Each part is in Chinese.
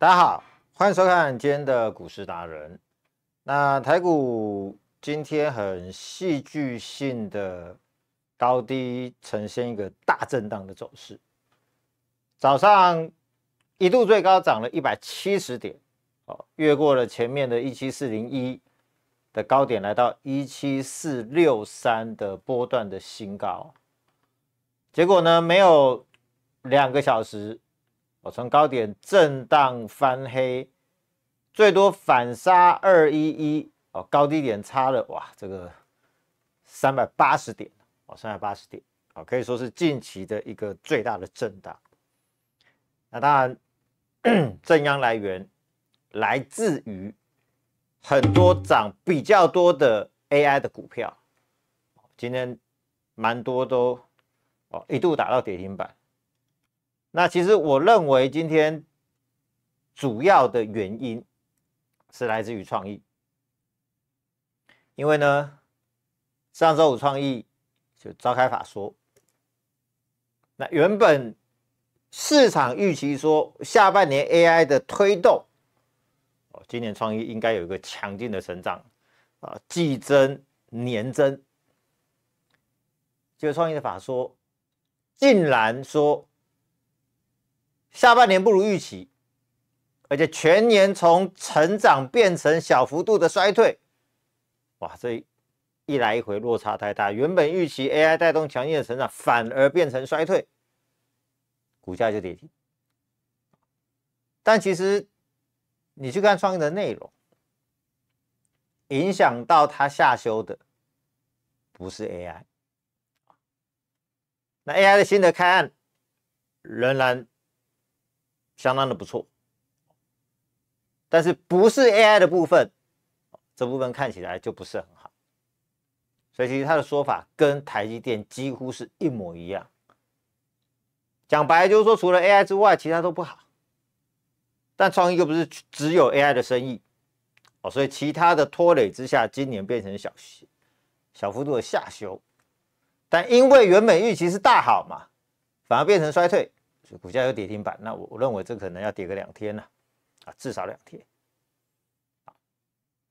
大家好，欢迎收看今天的股市达人。那台股今天很戏剧性的高低呈现一个大震荡的走势，早上一度最高涨了一百七十点，哦，越过了前面的一七四零一的高点，来到一七四六三的波段的新高。结果呢，没有两个小时。哦，从高点震荡翻黑，最多反杀二一一哦，高低点差了哇，这个三百八十点哦，三百八十点哦，可以说是近期的一个最大的震荡。那当然，正央来源来自于很多涨比较多的 AI 的股票，今天蛮多都哦，一度打到跌停板。那其实我认为今天主要的原因是来自于创意，因为呢，上周五创意就召开法说，那原本市场预期说下半年 AI 的推动，哦，今年创意应该有一个强劲的成长啊，季增年增，就创意的法说竟然说。下半年不如预期，而且全年从成长变成小幅度的衰退，哇！这一来一回落差太大，原本预期 AI 带动强劲的成长，反而变成衰退，股价就跌停。但其实你去看创业的内容，影响到它下修的不是 AI，那 AI 的新的开案仍然。相当的不错，但是不是 AI 的部分，这部分看起来就不是很好，所以其实他的说法跟台积电几乎是一模一样。讲白就是说，除了 AI 之外，其他都不好。但创意又不是只有 AI 的生意哦，所以其他的拖累之下，今年变成小小幅度的下修。但因为原本预期是大好嘛，反而变成衰退。股价有跌停板，那我我认为这可能要跌个两天了，啊，至少两天。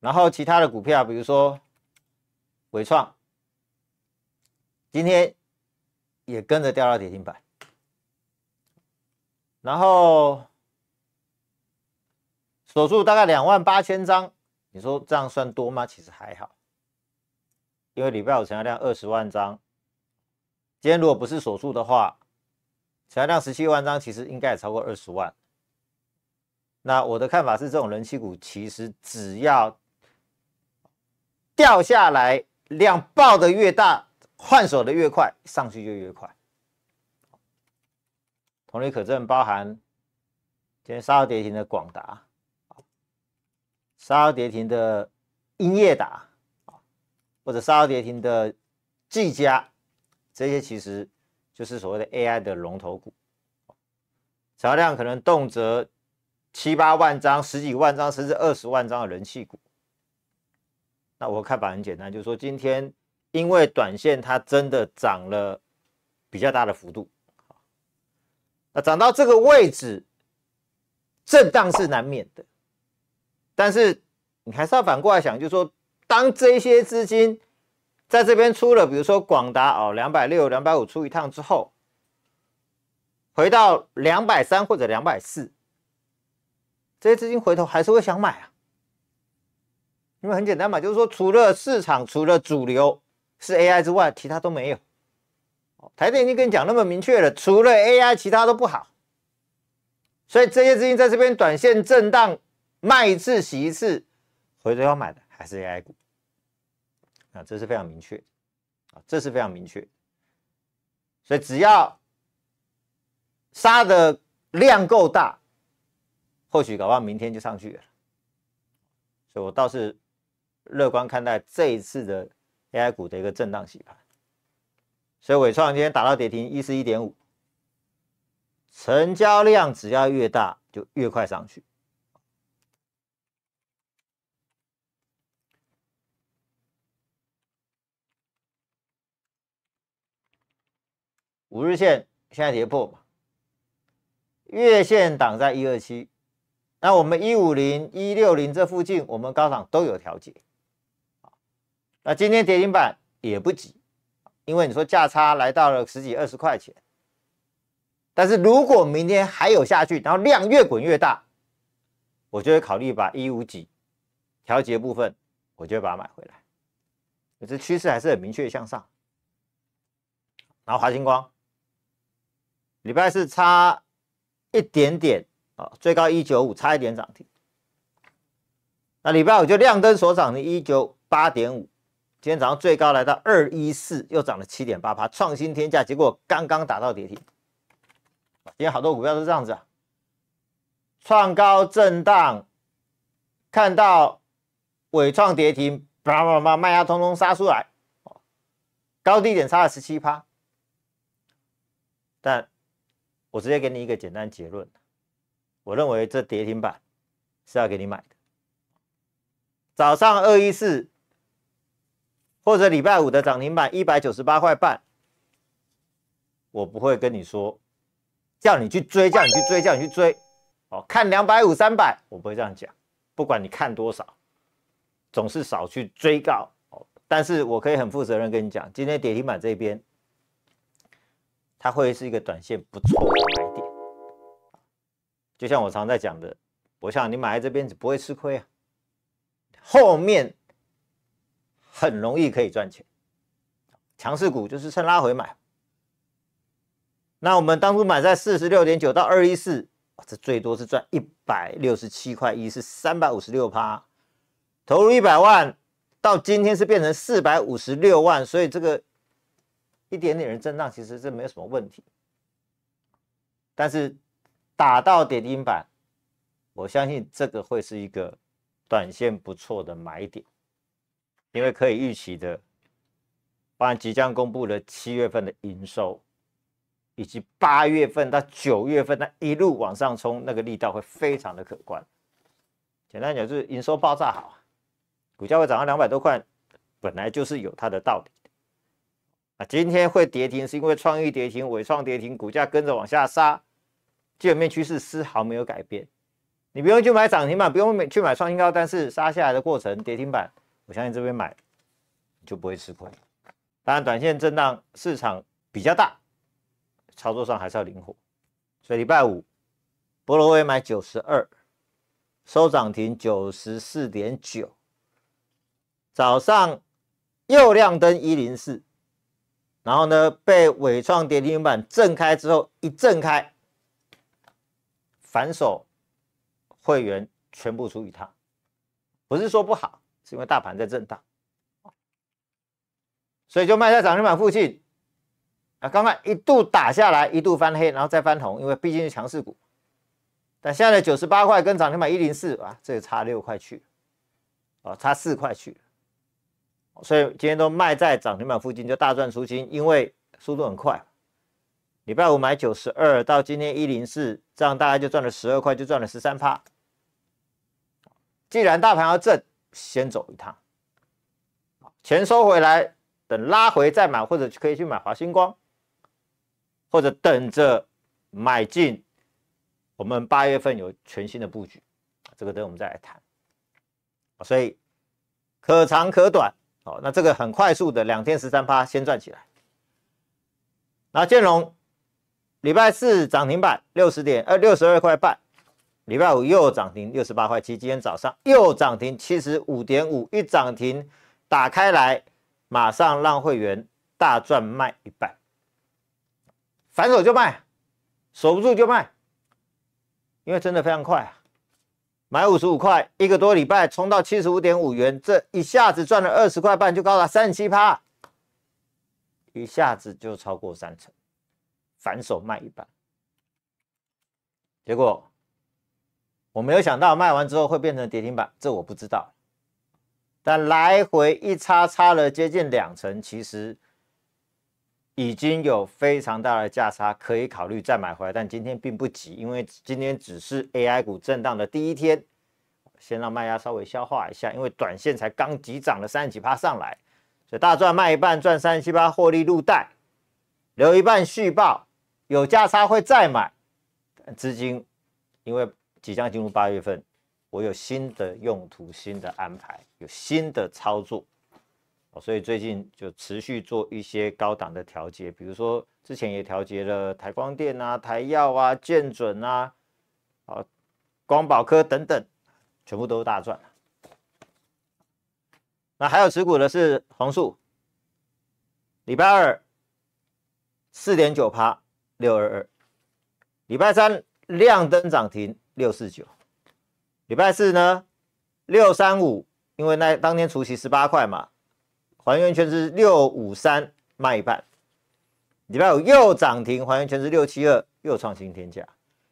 然后其他的股票，比如说伟创，今天也跟着掉到跌停板。然后手住大概两万八千张，你说这样算多吗？其实还好，因为礼拜五成交量二十万张，今天如果不是手住的话。成交量十七万张，其实应该也超过二十万。那我的看法是，这种人气股其实只要掉下来，量爆的越大，换手的越快，上去就越快。同理可证，包含今天三号跌停的广达，三号跌停的英业达，或者三号跌停的技嘉，这些其实。就是所谓的 AI 的龙头股，成交量可能动辄七八万张、十几万张，甚至二十万张的人气股。那我看法很简单，就是说今天因为短线它真的涨了比较大的幅度，那涨到这个位置，震荡是难免的。但是你还是要反过来想，就是说当这些资金。在这边出了，比如说广达哦，两百六、两百五出一趟之后，回到两百三或者两百四，这些资金回头还是会想买啊，因为很简单嘛，就是说除了市场除了主流是 AI 之外，其他都没有。台电已经跟你讲那么明确了，除了 AI 其他都不好，所以这些资金在这边短线震荡卖一次洗一次，回头要买的还是 AI 股。这是非常明确，啊，这是非常明确，所以只要杀的量够大，或许搞不好明天就上去了。所以我倒是乐观看待这一次的 AI 股的一个震荡洗盘。所以尾创今天打到跌停一四一点五，成交量只要越大就越快上去。五日线现在跌破嘛，月线挡在一二七，那我们一五零一六零这附近，我们高场都有调节。那今天跌停板也不急，因为你说价差来到了十几二十块钱，但是如果明天还有下去，然后量越滚越大，我就会考虑把一五几调节部分，我就会把它买回来。这趋势还是很明确向上，然后华星光。礼拜四差一点点啊，最高一九五，差一点涨停。那礼拜五就亮灯所涨的一九八点五，今天早上最高来到二一四，又涨了七点八趴，创新天价。结果刚刚打到跌停，今天好多股票都是这样子啊，创高震荡，看到尾创跌停，叭叭叭，卖压通通杀出来，高低点差了十七趴，但。我直接给你一个简单结论，我认为这跌停板是要给你买的。早上二一四或者礼拜五的涨停板一百九十八块半，我不会跟你说叫你去追，叫你去追，叫你去追。哦，看两百五、三百，我不会这样讲。不管你看多少，总是少去追高。哦，但是我可以很负责任跟你讲，今天跌停板这边。它会是一个短线不错的买点，就像我常在讲的，我想你买在这边不会吃亏啊，后面很容易可以赚钱。强势股就是趁拉回买。那我们当初买在四十六点九到二一四，哇，这最多是赚一百六十七块一，是三百五十六趴，投入一百万，到今天是变成四百五十六万，所以这个。一点点的震荡其实是没有什么问题，但是打到跌停板，我相信这个会是一个短线不错的买点，因为可以预期的，当然即将公布的七月份的营收，以及八月份到九月份那一路往上冲，那个力道会非常的可观。简单讲就是营收爆炸好啊，股价会涨到两百多块，本来就是有它的道理。啊，今天会跌停是因为创意跌停、尾创跌停，股价跟着往下杀，基本面趋势丝毫没有改变。你不用去买涨停板，不用去买创新高，但是杀下来的过程跌停板，我相信这边买就不会吃亏。当然，短线震荡市场比较大，操作上还是要灵活。所以礼拜五，博罗威买九十二，收涨停九十四点九。早上又亮灯一零四。然后呢，被伟创跌停板震开之后，一震开，反手会员全部出以它不是说不好，是因为大盘在震荡，所以就卖在涨停板附近。啊，刚刚一度打下来，一度翻黑，然后再翻红，因为毕竟是强势股。但现在的九十八块跟涨停板一零四啊，这个差六块去，哦，差四块去。所以今天都卖在涨停板附近就大赚出金，因为速度很快。礼拜五买九十二，到今天一零四，这样大家就赚了十二块，就赚了十三趴。既然大盘要震，先走一趟，钱收回来，等拉回再买，或者可以去买华星光，或者等着买进。我们八月份有全新的布局，这个等我们再来谈。所以可长可短。哦，那这个很快速的，两天十三趴先赚起来。那建龙礼拜四涨停板六十点，呃，六十二块半，礼拜五又涨停六十八块七，今天早上又涨停七十五点五，一涨停打开来，马上让会员大赚卖一半，反手就卖，守不住就卖，因为真的非常快啊。买五十五块，一个多礼拜冲到七十五点五元，这一下子赚了二十块半，就高达三十七趴，一下子就超过三成，反手卖一半，结果我没有想到卖完之后会变成跌停板，这我不知道，但来回一差差了接近两成，其实。已经有非常大的价差，可以考虑再买回来。但今天并不急，因为今天只是 AI 股震荡的第一天，先让卖压稍微消化一下。因为短线才刚急涨了三十几趴上来，所以大赚卖一半，赚三十七八获利入袋，留一半续报，有价差会再买。资金因为即将进入八月份，我有新的用途、新的安排、有新的操作。所以最近就持续做一些高档的调节，比如说之前也调节了台光电啊、台药啊、健准啊、啊光宝科等等，全部都是大赚。那还有持股的是宏树，礼拜二四点九趴六二二，礼拜三亮灯涨停六四九，礼拜四呢六三五，因为那当天除息十八块嘛。还原全是六五三卖一半，礼拜五又涨停，还原全是六七二又创新天价，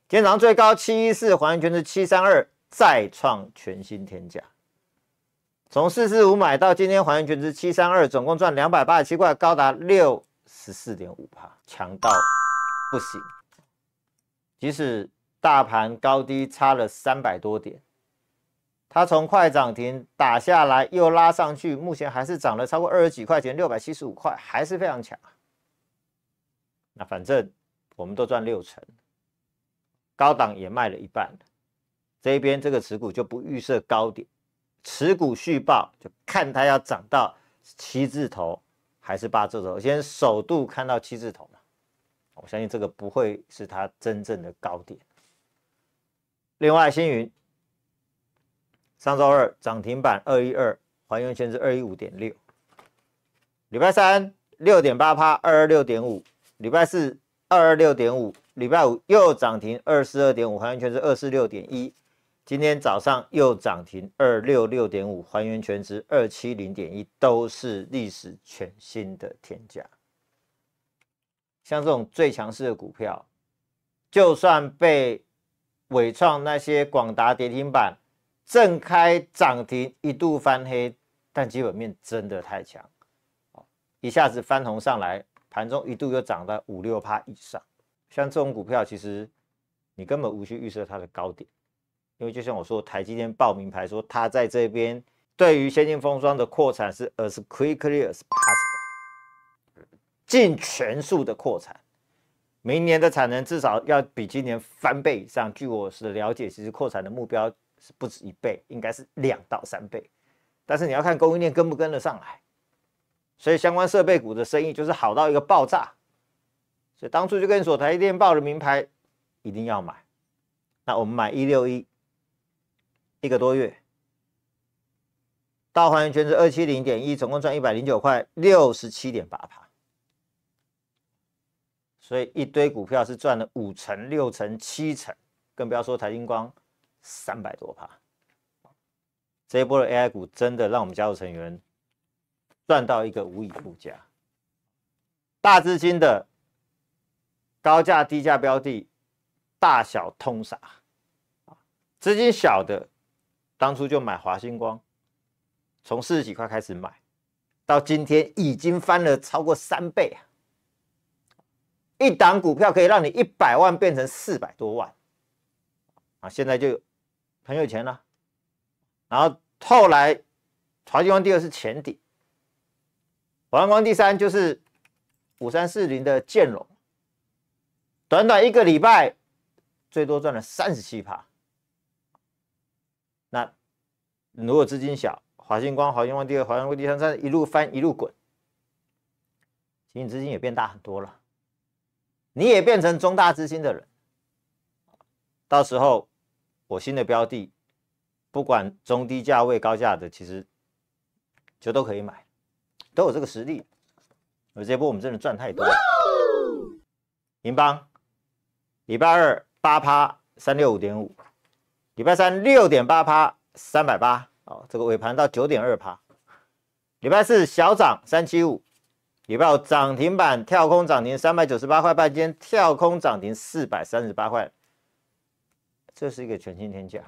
今天早上最高七一四，还原全是七三二再创全新天价，从四四五买到今天还原全是七三二，总共赚两百八十七块，高达六十四点五帕，强到不行，即使大盘高低差了三百多点。它从快涨停打下来，又拉上去，目前还是涨了超过二十几块钱，六百七十五块，还是非常强。那反正我们都赚六成，高档也卖了一半这一边这个持股就不预设高点，持股续报就看它要涨到七字头还是八字头。先首度看到七字头嘛，我相信这个不会是它真正的高点。另外，星云。上周二涨停板二一二，还原全值二一五点六。礼拜三六点八趴，二二六点五。礼拜四二二六点五，礼拜五又涨停二四二点五，还原全值二四六点一。今天早上又涨停二六六点五，还原全值二七零点一，都是历史全新的天价。像这种最强势的股票，就算被伟创那些广达跌停板。正开涨停，一度翻黑，但基本面真的太强，一下子翻红上来，盘中一度又涨到五六趴以上。像这种股票，其实你根本无需预测它的高点，因为就像我说，台积电报名牌说，它在这边对于先进封装的扩产是 as quickly as possible，尽全速的扩产，明年的产能至少要比今年翻倍以上。据我是了解，其实扩产的目标。不止一倍，应该是两到三倍，但是你要看供应链跟不跟得上来。所以相关设备股的生意就是好到一个爆炸。所以当初就跟你说台电报的名牌，一定要买。那我们买一六一，一个多月，大还原全指二七零点一，总共赚一百零九块六十七点八所以一堆股票是赚了五成、六成、七成，更不要说台金光。三百多趴。这一波的 AI 股真的让我们家族成员赚到一个无以复加。大资金的高价低价标的，大小通杀资金小的当初就买华星光，从四十几块开始买，到今天已经翻了超过三倍啊！一档股票可以让你一百万变成四百多万啊！现在就。很有钱了，然后后来华鑫光第二是前底，华鑫光第三就是五三四零的建龙，短短一个礼拜最多赚了三十七趴。那如果资金小，华鑫光、华鑫光第二、华鑫光第三在一路翻一路滚，其实资金也变大很多了，你也变成中大资金的人，到时候。我新的标的，不管中低价位、高价的，其实就都可以买，都有这个实力。而且波我们真的赚太多。银邦，礼拜二八趴三六五点五，礼拜三六点八趴三百八，哦，这个尾盘到九点二趴。礼拜四小涨三七五，礼拜五涨停板跳空涨停三百九十八块半，今天跳空涨停四百三十八块。这是一个全新天价，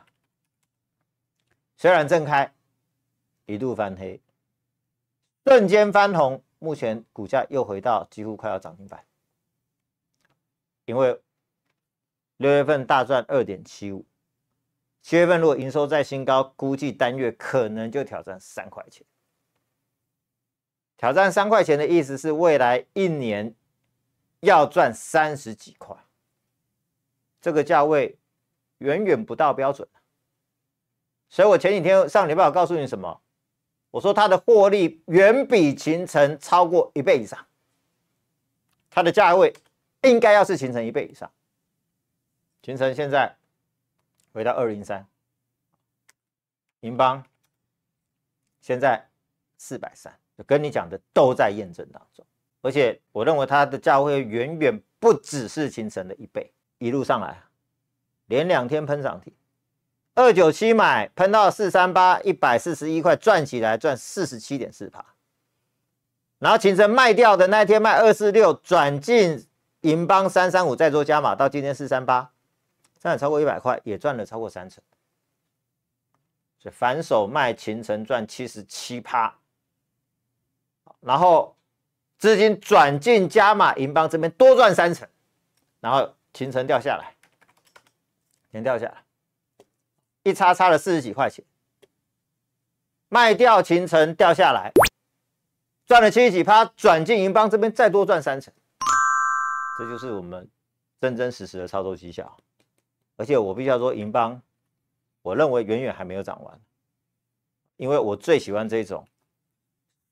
虽然正开一度翻黑，瞬间翻红，目前股价又回到几乎快要涨停板。因为六月份大赚二点七五，七月份如果营收再新高，估计单月可能就挑战三块钱。挑战三块钱的意思是未来一年要赚三十几块，这个价位。远远不到标准，所以我前几天上礼拜我告诉你什么？我说它的获利远比秦城超过一倍以上，它的价位应该要是秦城一倍以上。秦城现在回到二零三，银邦现在四百三，跟你讲的都在验证当中，而且我认为它的价位远远不只是秦城的一倍，一路上来。连两天喷涨停，二九七买，喷到四三八，一百四十一块赚起来，赚四十七点四趴。然后秦晨卖掉的那一天卖二四六，转进银邦三三五，再做加码到今天四三八，赚超过一百块，也赚了超过三成。所反手卖秦晨赚七十七趴，然后资金转进加码银邦这边多赚三成，然后秦晨掉下来。钱掉下来，一叉叉了四十几块钱，卖掉，秦城掉下来，赚了七十几，趴，转进银邦这边再多赚三成，这就是我们真真实实的操作绩效。而且我必须要说，银邦，我认为远远还没有涨完，因为我最喜欢这种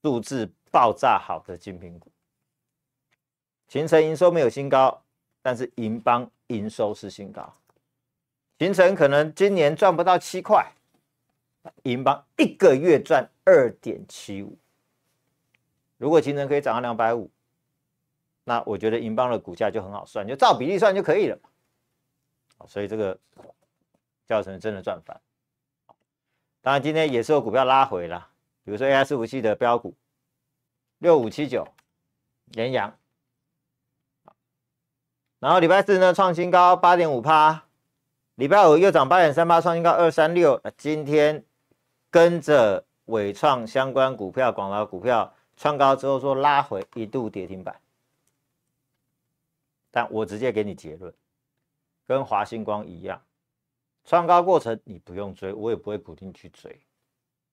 数字爆炸好的金苹果。秦城营收没有新高，但是银邦营收是新高。形成可能今年赚不到七块，银邦一个月赚二点七五。如果形成可以涨到两百五，那我觉得银邦的股价就很好算，就照比例算就可以了所以这个教程真的赚翻。当然今天也是有股票拉回了，比如说 AI 服务器的标股六五七九连阳，然后礼拜四呢创新高八点五八。礼拜五又涨八点三八，创新高二三六。那今天跟着伟创相关股票、广达股票创高之后，说拉回一度跌停板。但我直接给你结论，跟华星光一样，创高过程你不用追，我也不会鼓励你去追。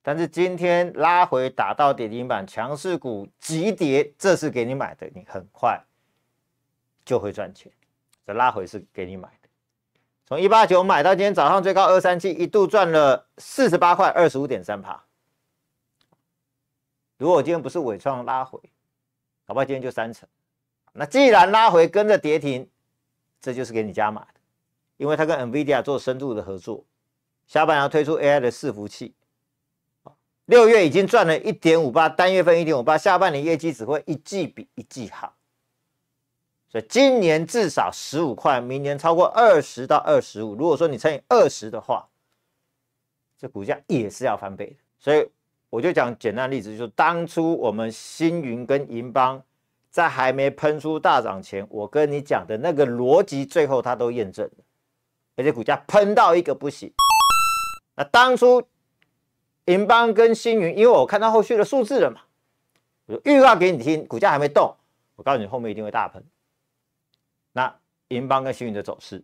但是今天拉回打到跌停板，强势股急跌，这是给你买的，你很快就会赚钱。这拉回是给你买。从一八九买到今天早上最高二三七，一度赚了四十八块二十五点三趴。如果今天不是伪创拉回，好不好？今天就三成。那既然拉回跟着跌停，这就是给你加码的，因为它跟 Nvidia 做深度的合作，下半年要推出 AI 的伺服器。六月已经赚了一点五八，单月份一点五八，下半年业绩只会一季比一季好。所以今年至少十五块，明年超过二十到二十五。如果说你乘以二十的话，这股价也是要翻倍。所以我就讲简单例子，就是当初我们星云跟银邦在还没喷出大涨前，我跟你讲的那个逻辑，最后它都验证了，而且股价喷到一个不行。那当初银邦跟星云，因为我看到后续的数字了嘛，我就预告给你听，股价还没动，我告诉你后面一定会大喷。那银邦跟新宇的走势，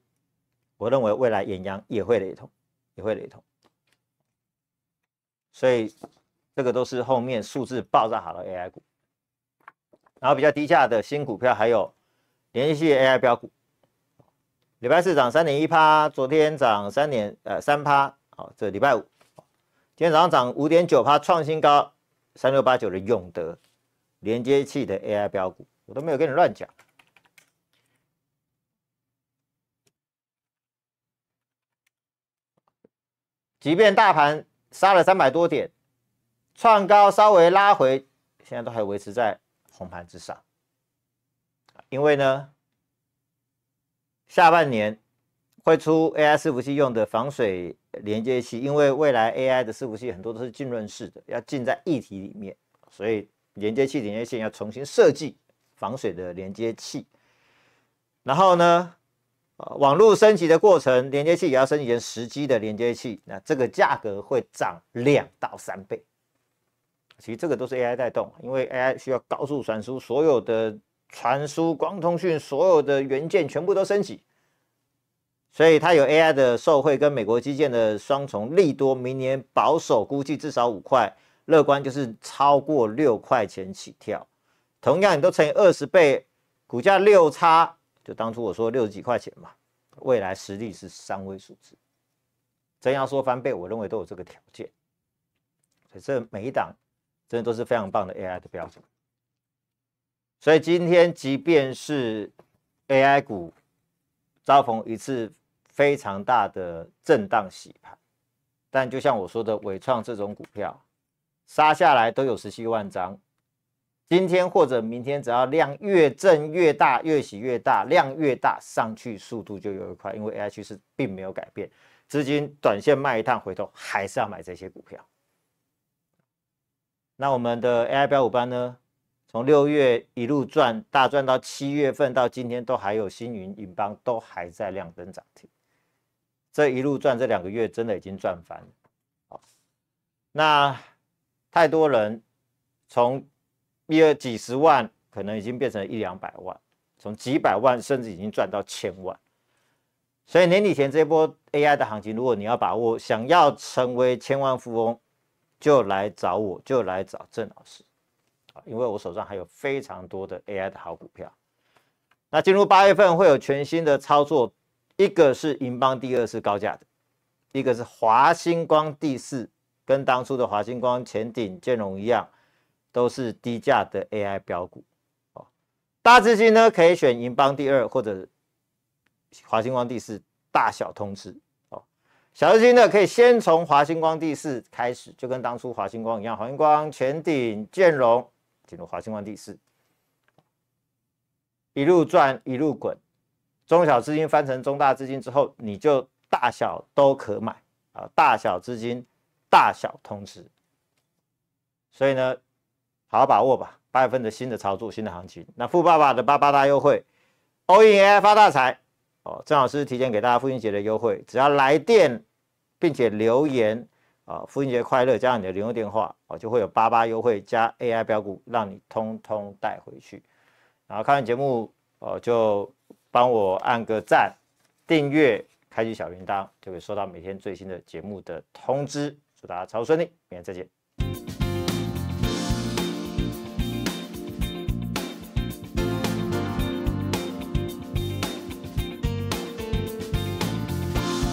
我认为未来远洋也会雷同，也会雷同。所以这个都是后面数字爆炸好的 AI 股，然后比较低价的新股票，还有连续性 AI 标股。礼拜四涨三点一趴，昨天涨三点呃三趴，好，这礼拜五，今天早上涨五点九趴，创新高三六八九的永德连接器的 AI 标股，我都没有跟你乱讲。即便大盘杀了三百多点，创高稍微拉回，现在都还维持在红盘之上。因为呢，下半年会出 AI 伺服器用的防水连接器，因为未来 AI 的伺服器很多都是浸润式的，要浸在液体里面，所以连接器、连接线要重新设计防水的连接器。然后呢？啊，网络升级的过程，连接器也要升级成十 G 的连接器，那这个价格会涨两到三倍。其实这个都是 AI 带动，因为 AI 需要高速传输，所有的传输光通讯所有的元件全部都升级，所以它有 AI 的受惠跟美国基建的双重利多。明年保守估计至少五块，乐观就是超过六块钱起跳。同样，你都乘以二十倍，股价六差。就当初我说六十几块钱嘛，未来实力是三位数字，真要说翻倍，我认为都有这个条件。这每一档真的都是非常棒的 AI 的标准。所以今天即便是 AI 股遭逢一次非常大的震荡洗盘，但就像我说的，伟创这种股票杀下来都有十七万张。今天或者明天，只要量越震越大，越洗越大，量越大上去速度就越快。因为 AI 趋势并没有改变，资金短线卖一趟，回头还是要买这些股票。那我们的 AI 标五班呢？从六月一路赚大赚到七月份到今天，都还有星云银邦都还在量增涨停，这一路赚这两个月真的已经赚翻了。好，那太多人从。第二几十万可能已经变成一两百万，从几百万甚至已经赚到千万。所以年底前这波 AI 的行情，如果你要把握，想要成为千万富翁，就来找我，就来找郑老师啊！因为我手上还有非常多的 AI 的好股票。那进入八月份会有全新的操作，一个是银邦第二是高价的，一个是华星光第四，跟当初的华星光前顶建融一样。都是低价的 AI 标股，哦，大资金呢可以选银邦第二或者华星光第四，大小通吃，哦，小资金呢可以先从华星光第四开始，就跟当初华星光一样，华星光全顶建融进入华星光第四，一路赚一路滚，中小资金翻成中大资金之后，你就大小都可买啊，大小资金大小通吃，所以呢。好好把握吧，八月份的新的操作、新的行情。那富爸爸的八八大优惠，欧银 AI 发大财哦！郑老师提前给大家父亲节的优惠，只要来电并且留言啊，父亲节快乐加上你的联络电话哦，就会有八八优惠加 AI 标股，让你通通带回去。然后看完节目哦，就帮我按个赞、订阅、开启小铃铛，就会收到每天最新的节目的通知。祝大家作顺利，明天再见。